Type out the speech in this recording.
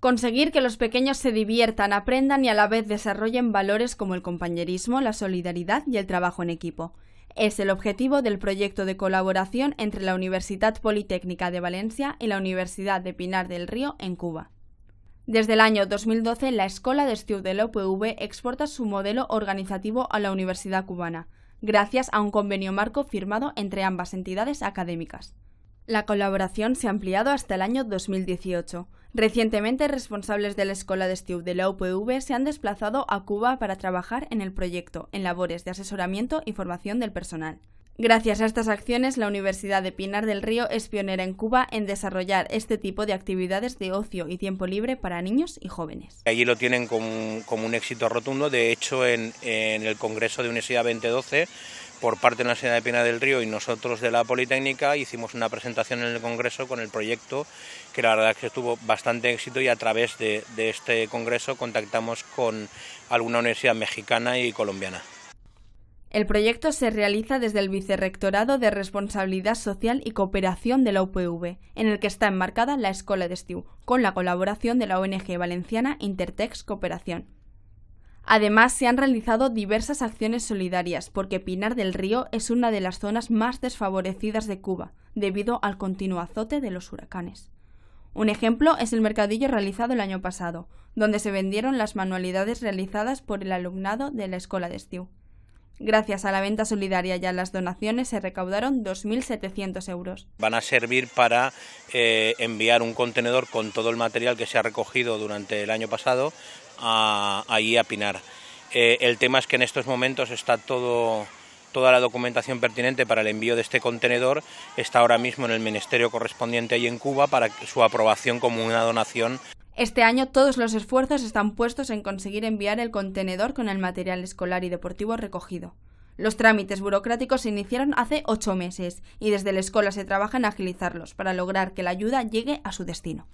Conseguir que los pequeños se diviertan, aprendan y a la vez desarrollen valores como el compañerismo, la solidaridad y el trabajo en equipo. Es el objetivo del proyecto de colaboración entre la Universidad Politécnica de Valencia y la Universidad de Pinar del Río en Cuba. Desde el año 2012, la Escuela de Estudio de la exporta su modelo organizativo a la Universidad Cubana, gracias a un convenio marco firmado entre ambas entidades académicas. La colaboración se ha ampliado hasta el año 2018 Recientemente, responsables de la Escuela de Estudio de la UPV se han desplazado a Cuba para trabajar en el proyecto, en labores de asesoramiento y formación del personal. Gracias a estas acciones, la Universidad de Pinar del Río es pionera en Cuba en desarrollar este tipo de actividades de ocio y tiempo libre para niños y jóvenes. Allí lo tienen como, un éxito rotundo. De hecho, en, en el Congreso de Universidad 2012 por parte de la Universidad de Pina del Río y nosotros de la Politécnica hicimos una presentación en el Congreso con el proyecto, que la verdad es que estuvo bastante éxito y a través de, este Congreso contactamos con alguna universidad mexicana y colombiana. El proyecto se realiza desde el Vicerrectorado de Responsabilidad Social y Cooperación de la UPV, en el que está enmarcada la Escuela de Estiu, con la colaboración de la ONG valenciana Intertex Cooperación. Además, se han realizado diversas acciones solidarias, porque Pinar del Río es una de las zonas más desfavorecidas de Cuba, debido al continuo azote de los huracanes. Un ejemplo es el mercadillo realizado el año pasado, donde se vendieron las manualidades realizadas por el alumnado de la Escuela de Estiu. Gracias a la venta solidaria y a las donaciones se recaudaron 2.700 euros. Van a servir para eh, enviar un contenedor con todo el material que se ha recogido durante el año pasado a, a Pinar. Eh, el tema es que en estos momentos está todo, toda la documentación pertinente para el envío de este contenedor está ahora mismo en el ministerio correspondiente ahí en Cuba para su aprobación como una donación. Este año todos los esfuerzos están puestos en conseguir enviar el contenedor con el material escolar y deportivo recogido. Los trámites burocráticos se iniciaron hace ocho meses y desde la escuela se trabaja en agilizarlos para lograr que la ayuda llegue a su destino.